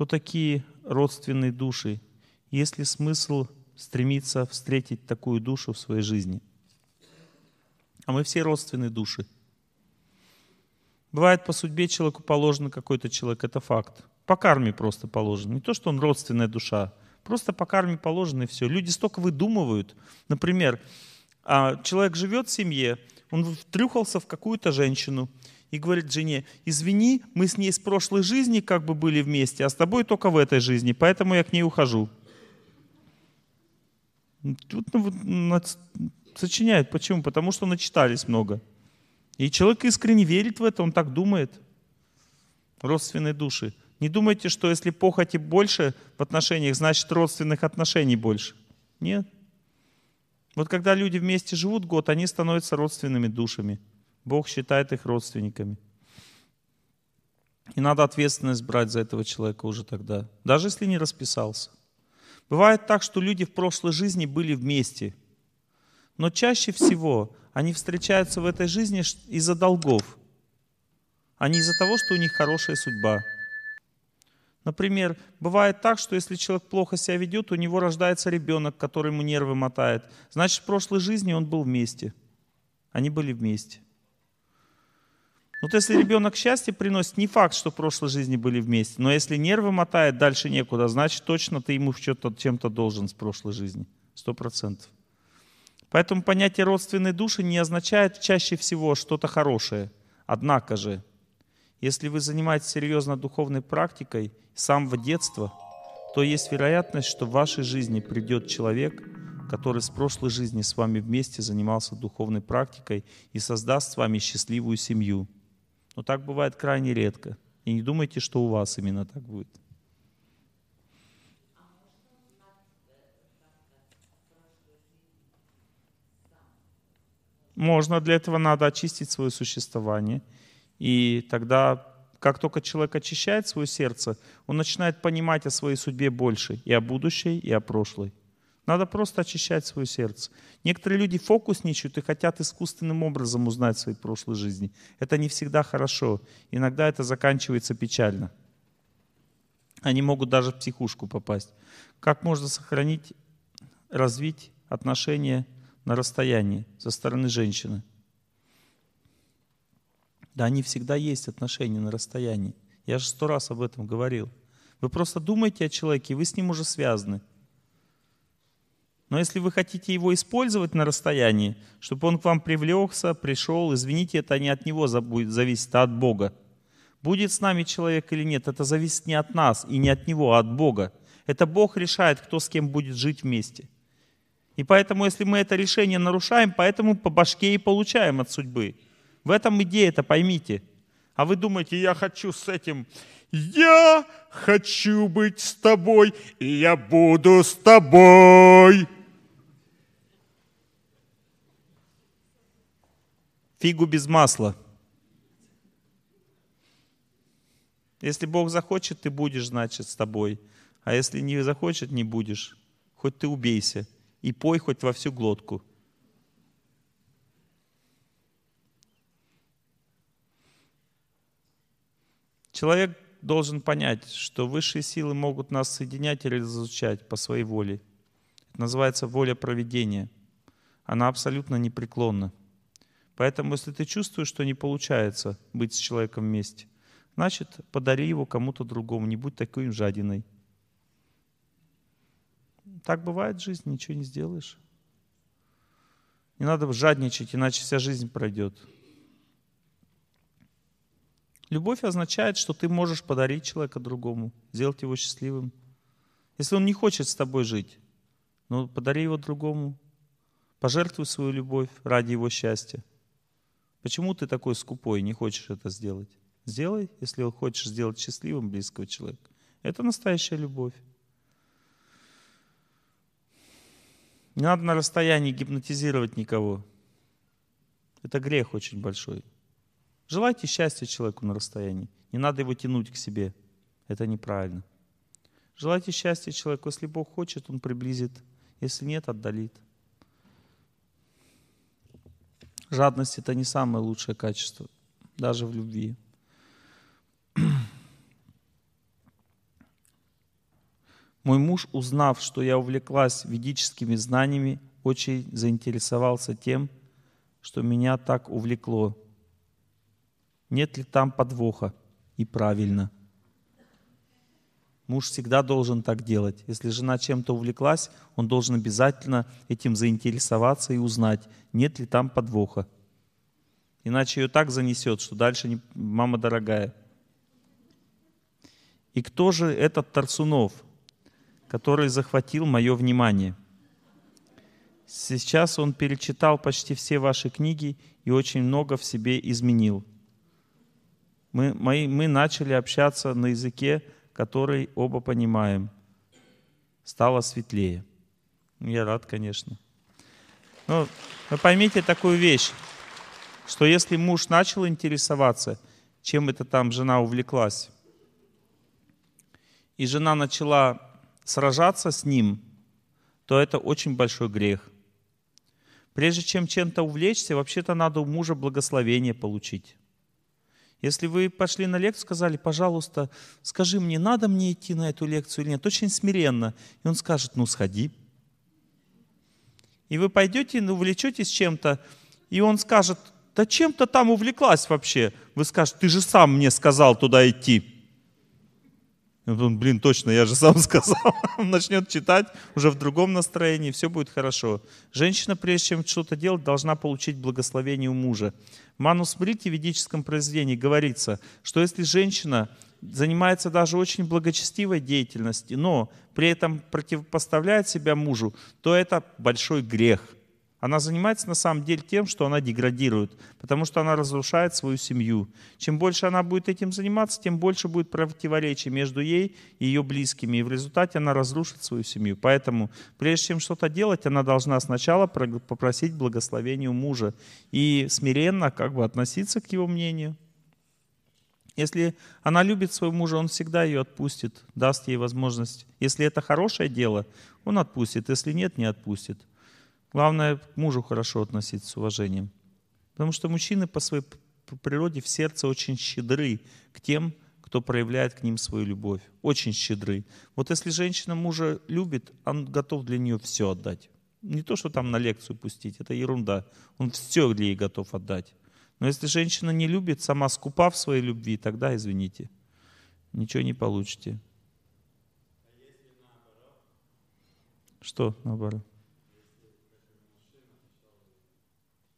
то такие родственные души? Есть ли смысл стремиться встретить такую душу в своей жизни? А мы все родственные души. Бывает, по судьбе человеку положен какой-то человек, это факт. По карме просто положен. Не то, что он родственная душа, просто по карме положено и все. Люди столько выдумывают. Например, а человек живет в семье, он втрюхался в какую-то женщину – и говорит жене, извини, мы с ней с прошлой жизни как бы были вместе, а с тобой только в этой жизни, поэтому я к ней ухожу. Тут ну, ну сочиняют. Почему? Потому что начитались много. И человек искренне верит в это, он так думает. Родственные души. Не думайте, что если похоти больше в отношениях, значит родственных отношений больше. Нет. Вот когда люди вместе живут год, они становятся родственными душами – Бог считает их родственниками. И надо ответственность брать за этого человека уже тогда, даже если не расписался. Бывает так, что люди в прошлой жизни были вместе, но чаще всего они встречаются в этой жизни из-за долгов, а не из-за того, что у них хорошая судьба. Например, бывает так, что если человек плохо себя ведет, у него рождается ребенок, который ему нервы мотает. Значит, в прошлой жизни он был вместе. Они были вместе. Вот ну, если ребенок счастье приносит, не факт, что в прошлой жизни были вместе, но если нервы мотает, дальше некуда, значит, точно ты ему что-то, чем-то должен с прошлой жизни. Сто процентов. Поэтому понятие родственной души не означает чаще всего что-то хорошее. Однако же, если вы занимаетесь серьезно духовной практикой с самого детства, то есть вероятность, что в вашей жизни придет человек, который с прошлой жизни с вами вместе занимался духовной практикой и создаст с вами счастливую семью – но так бывает крайне редко. И не думайте, что у вас именно так будет. Можно, для этого надо очистить свое существование. И тогда, как только человек очищает свое сердце, он начинает понимать о своей судьбе больше, и о будущей, и о прошлой. Надо просто очищать свое сердце. Некоторые люди фокусничают и хотят искусственным образом узнать свои прошлые жизни. Это не всегда хорошо. Иногда это заканчивается печально. Они могут даже в психушку попасть. Как можно сохранить, развить отношения на расстоянии со стороны женщины? Да, они всегда есть отношения на расстоянии. Я же сто раз об этом говорил. Вы просто думаете о человеке, и вы с ним уже связаны. Но если вы хотите его использовать на расстоянии, чтобы он к вам привлекся, пришел, извините, это не от него будет зависеть, а от Бога. Будет с нами человек или нет, это зависит не от нас и не от него, а от Бога. Это Бог решает, кто с кем будет жить вместе. И поэтому, если мы это решение нарушаем, поэтому по башке и получаем от судьбы. В этом идея это, поймите. А вы думаете, я хочу с этим, я хочу быть с тобой, и я буду с тобой. фигу без масла. Если Бог захочет, ты будешь, значит, с тобой. А если не захочет, не будешь. Хоть ты убейся и пой хоть во всю глотку. Человек должен понять, что высшие силы могут нас соединять или разлучать по своей воле. Это называется воля проведения. Она абсолютно непреклонна. Поэтому, если ты чувствуешь, что не получается быть с человеком вместе, значит, подари его кому-то другому, не будь такой жадиной. Так бывает в жизни, ничего не сделаешь. Не надо жадничать, иначе вся жизнь пройдет. Любовь означает, что ты можешь подарить человека другому, сделать его счастливым. Если он не хочет с тобой жить, ну, подари его другому. Пожертвуй свою любовь ради его счастья. Почему ты такой скупой и не хочешь это сделать? Сделай, если хочешь сделать счастливым близкого человека. Это настоящая любовь. Не надо на расстоянии гипнотизировать никого. Это грех очень большой. Желайте счастья человеку на расстоянии. Не надо его тянуть к себе. Это неправильно. Желайте счастья человеку. Если Бог хочет, Он приблизит. Если нет, отдалит. Жадность — это не самое лучшее качество, даже в любви. Мой муж, узнав, что я увлеклась ведическими знаниями, очень заинтересовался тем, что меня так увлекло. Нет ли там подвоха? И правильно — Муж всегда должен так делать. Если жена чем-то увлеклась, он должен обязательно этим заинтересоваться и узнать, нет ли там подвоха. Иначе ее так занесет, что дальше не... мама дорогая. И кто же этот Тарсунов, который захватил мое внимание? Сейчас он перечитал почти все ваши книги и очень много в себе изменил. Мы, мои, мы начали общаться на языке который оба понимаем. Стало светлее. Ну, я рад, конечно. Но вы поймите такую вещь, что если муж начал интересоваться, чем это там жена увлеклась, и жена начала сражаться с ним, то это очень большой грех. Прежде чем чем-то увлечься, вообще-то надо у мужа благословение получить. Если вы пошли на лекцию, сказали, пожалуйста, скажи мне, надо мне идти на эту лекцию или нет, очень смиренно. И он скажет, ну сходи. И вы пойдете, ну, увлечетесь чем-то, и он скажет, да чем-то там увлеклась вообще. Вы скажете, ты же сам мне сказал туда идти он думает, блин, точно, я же сам сказал. Он начнет читать уже в другом настроении, все будет хорошо. Женщина, прежде чем что-то делать, должна получить благословение у мужа. В манусмрите в ведическом произведении говорится, что если женщина занимается даже очень благочестивой деятельностью, но при этом противопоставляет себя мужу, то это большой грех – она занимается на самом деле тем, что она деградирует, потому что она разрушает свою семью. Чем больше она будет этим заниматься, тем больше будет противоречий между ей и ее близкими, и в результате она разрушит свою семью. Поэтому, прежде чем что-то делать, она должна сначала попросить благословения у мужа и смиренно как бы относиться к его мнению. Если она любит своего мужа, он всегда ее отпустит, даст ей возможность. Если это хорошее дело, он отпустит, если нет, не отпустит. Главное, к мужу хорошо относиться с уважением. Потому что мужчины по своей природе в сердце очень щедры к тем, кто проявляет к ним свою любовь. Очень щедры. Вот если женщина мужа любит, он готов для нее все отдать. Не то, что там на лекцию пустить, это ерунда. Он все для ей готов отдать. Но если женщина не любит, сама скупа в своей любви, тогда, извините, ничего не получите. А что, наоборот?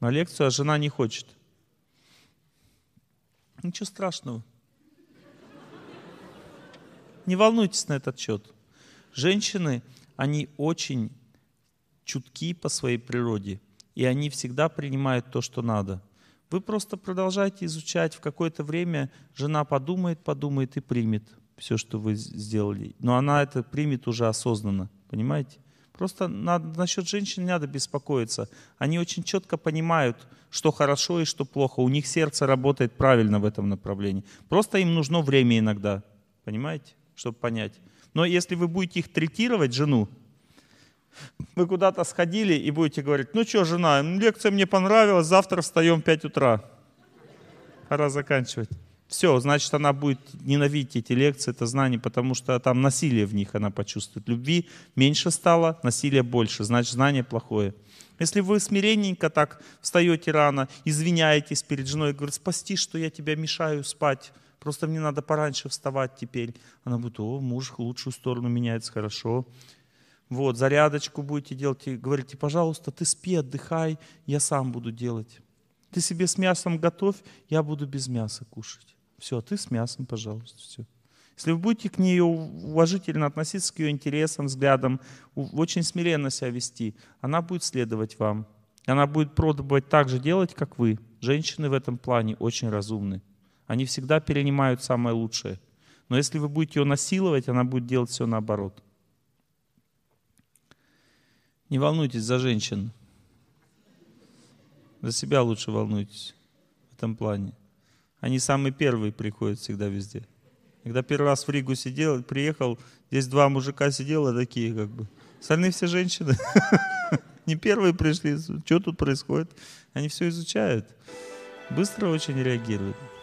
на лекцию, а жена не хочет. Ничего страшного. Не волнуйтесь на этот счет. Женщины, они очень чутки по своей природе, и они всегда принимают то, что надо. Вы просто продолжайте изучать, в какое-то время жена подумает, подумает и примет все, что вы сделали. Но она это примет уже осознанно, понимаете? Просто надо, насчет женщин не надо беспокоиться. Они очень четко понимают, что хорошо и что плохо. У них сердце работает правильно в этом направлении. Просто им нужно время иногда, понимаете, чтобы понять. Но если вы будете их третировать, жену, вы куда-то сходили и будете говорить, ну что, жена, лекция мне понравилась, завтра встаем в 5 утра. Пора заканчивать все, значит, она будет ненавидеть эти лекции, это знание, потому что там насилие в них она почувствует. Любви меньше стало, насилие больше, значит, знание плохое. Если вы смиренненько так встаете рано, извиняетесь перед женой, говорит, спасти, что я тебя мешаю спать, просто мне надо пораньше вставать теперь. Она будет, о, муж в лучшую сторону меняется, хорошо. Вот, зарядочку будете делать, и говорите, пожалуйста, ты спи, отдыхай, я сам буду делать. Ты себе с мясом готовь, я буду без мяса кушать. Все, а ты с мясом, пожалуйста, все. Если вы будете к ней уважительно относиться, к ее интересам, взглядам, очень смиренно себя вести, она будет следовать вам. Она будет пробовать так же делать, как вы. Женщины в этом плане очень разумны. Они всегда перенимают самое лучшее. Но если вы будете ее насиловать, она будет делать все наоборот. Не волнуйтесь за женщин. За себя лучше волнуйтесь в этом плане. Они самые первые приходят всегда везде. Когда первый раз в Ригу сидел, приехал, здесь два мужика сидело такие как бы. Остальные все женщины. Не первые пришли, что тут происходит. Они все изучают. Быстро очень реагируют.